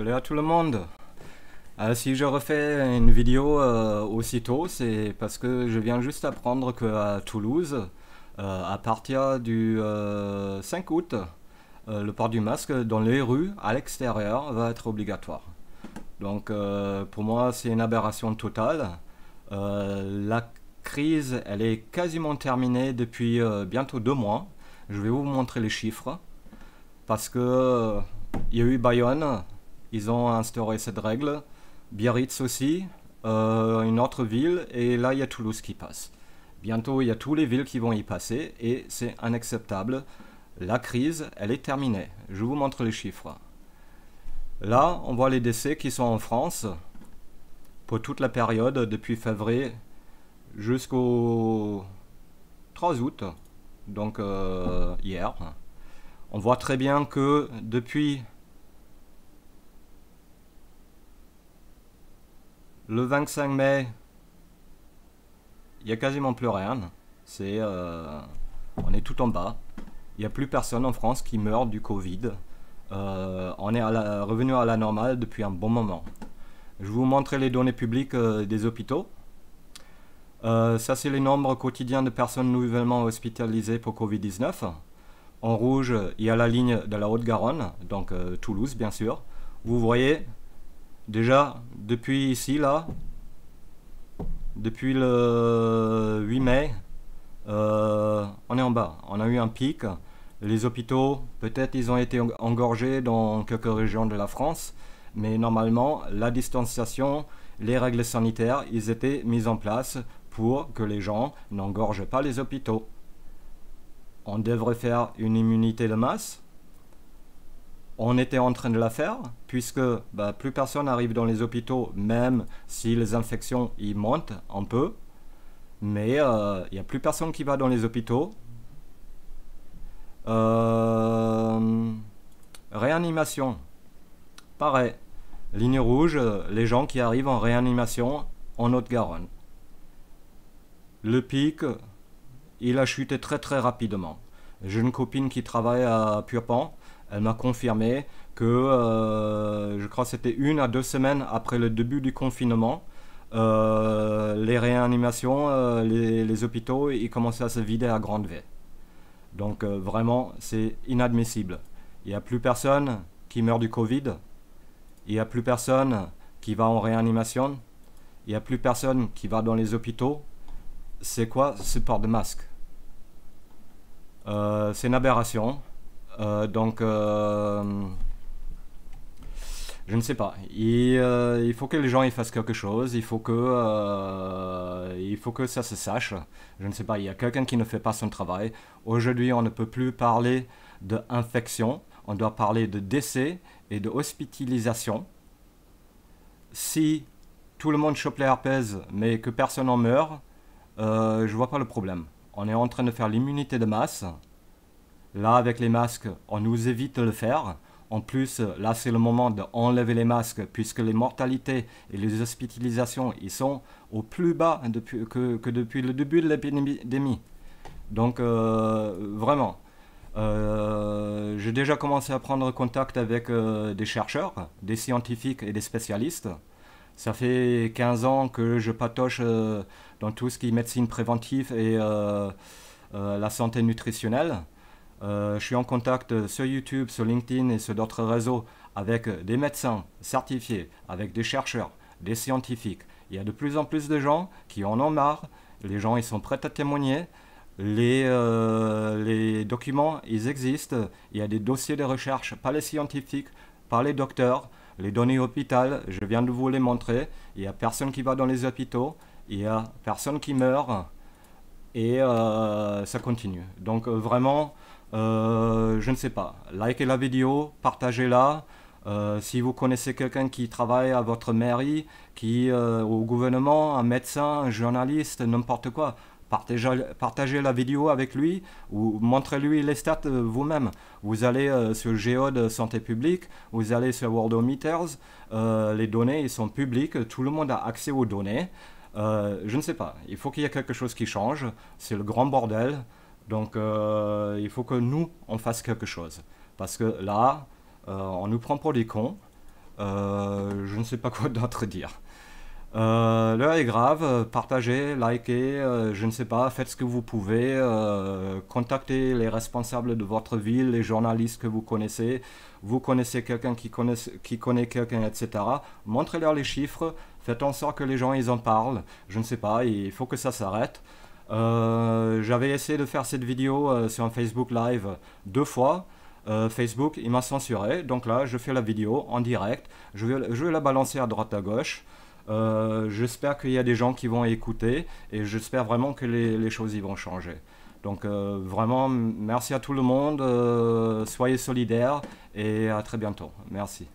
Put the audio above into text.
Salut à tout le monde euh, Si je refais une vidéo euh, aussitôt, c'est parce que je viens juste apprendre qu'à Toulouse, euh, à partir du 5 août, le port du masque dans les rues, à l'extérieur, va être obligatoire. Donc pour moi, c'est une aberration totale. la crise, elle est quasiment terminée depuis bientôt deux mois. Je vais vous montrer les chiffres. Parce que il y a eu Bayonne, ils ont instauré cette règle. Biarritz aussi, euh, une autre ville, et là il y a Toulouse qui passe. Bientôt il y a toutes les villes qui vont y passer, et c'est inacceptable. La crise, elle est terminée. Je vous montre les chiffres. Là, on voit les décès qui sont en France pour toute la période depuis février jusqu'au 3 août, donc euh, hier. On voit très bien que depuis Le 25 mai, il n'y a quasiment plus rien. C'est, euh, on est tout en bas. Il n'y a plus personne en France qui meurt du Covid. Euh, on est revenu à la normale depuis un bon moment. Je vous montrer les données publiques euh, des hôpitaux. ça, c'est les nombres quotidiens de personnes nouvellement hospitalisées pour Covid-19. En rouge, il y a la ligne de la Haute-Garonne, donc Toulouse, bien sûr. Vous voyez, Déjà, depuis ici, là, depuis le 8 mai, euh, on est en bas. On a eu un pic. Les hôpitaux, peut-être ils ont été engorgés dans quelques régions de la France, mais normalement, la distanciation, les règles sanitaires, ils étaient mises en place pour que les gens n'engorgent pas les hôpitaux. On devrait faire une immunité de masse, on était en train de la faire, puisque bah, plus personne n'arrive dans les hôpitaux, même si les infections y montent un peu. Mais euh, il n'y a plus personne qui va dans les hôpitaux. Euh, réanimation. Pareil. Ligne rouge, les gens qui arrivent en réanimation en Haute-Garonne. Le pic, il a chuté très très rapidement. J'ai une copine qui travaille à Purpan, elle m'a confirmé que, euh, je crois que c'était une à deux semaines après le début du confinement, euh, les réanimations, euh, les, hôpitaux, ils commençaient à se vider à grande vitesse. Donc vraiment, c'est inadmissible. Il n'y a plus personne qui meurt du Covid. Il n'y a plus personne qui va en réanimation. Il n'y a plus personne qui va dans les hôpitaux. C'est quoi ce port de masque C'est une aberration. Euh, donc, euh, je ne sais pas. Il, euh, faut que les gens y fassent quelque chose. Il faut que, il faut que ça se sache. Je ne sais pas. Il y a quelqu'un qui ne fait pas son travail. Aujourd'hui, on ne peut plus parler d'infection. On doit parler de décès et de hospitalisation. Si tout le monde chope les herpès, mais que personne en meurt, euh, je vois pas le problème. On est en train de faire l'immunité de masse. Là, avec les masques, on nous évite de le faire. En plus, là, c'est le moment d'enlever les masques puisque les mortalités et les hospitalisations ils sont au plus bas que, depuis le début de l'épidémie. Donc, euh, vraiment, euh, j'ai déjà commencé à prendre contact avec euh, des chercheurs, des scientifiques et des spécialistes. Ça fait 15 ans que je patoche dans tout ce qui est médecine préventive et la santé nutritionnelle. Euh, je suis en contact sur YouTube, sur LinkedIn et sur d'autres réseaux avec des médecins certifiés, avec des chercheurs, des scientifiques. Il y a de plus en plus de gens qui en ont marre. Les gens, ils sont prêts à témoigner. Les, euh, documents, ils existent. Il y a des dossiers de recherche par les scientifiques, par les docteurs. Les données hôpital, je viens de vous les montrer. Il n'y a personne qui va dans les hôpitaux. Il n'y a personne qui meurt. Et euh, ça continue. Donc vraiment, euh, je ne sais pas, likez la vidéo, partagez-la. Euh, si vous connaissez quelqu'un qui travaille à votre mairie, qui euh, au gouvernement, un médecin, un journaliste, n'importe quoi, partagez, la vidéo avec lui ou montrez-lui les stats vous-même. Vous allez sur Géode Santé Publique, vous allez sur Worldometers, les données ils sont publiques, tout le monde a accès aux données. je ne sais pas, il faut qu'il y ait quelque chose qui change, c'est le grand bordel. Donc euh, il faut que nous, on fasse quelque chose. Parce que là, euh, on nous prend pour des cons. Euh, je ne sais pas quoi d'autre dire. L'heure est grave, partagez, likez, je ne sais pas, faites ce que vous pouvez, contactez les responsables de votre ville, les journalistes que vous connaissez, vous connaissez quelqu'un qui, qui connaît quelqu'un, etc. Montrez-leur les chiffres, faites en sorte que les gens ils en parlent, je ne sais pas, il faut que ça s'arrête. Euh, j'avais essayé de faire cette vidéo euh, sur un Facebook Live deux fois. Euh, Facebook, il m'a censuré. Donc là, je fais la vidéo en direct. Je vais, la balancer à droite à gauche. j'espère qu'il y a des gens qui vont écouter et j'espère vraiment que les, les, choses y vont changer. Donc vraiment, merci à tout le monde, soyez solidaires et à très bientôt. Merci.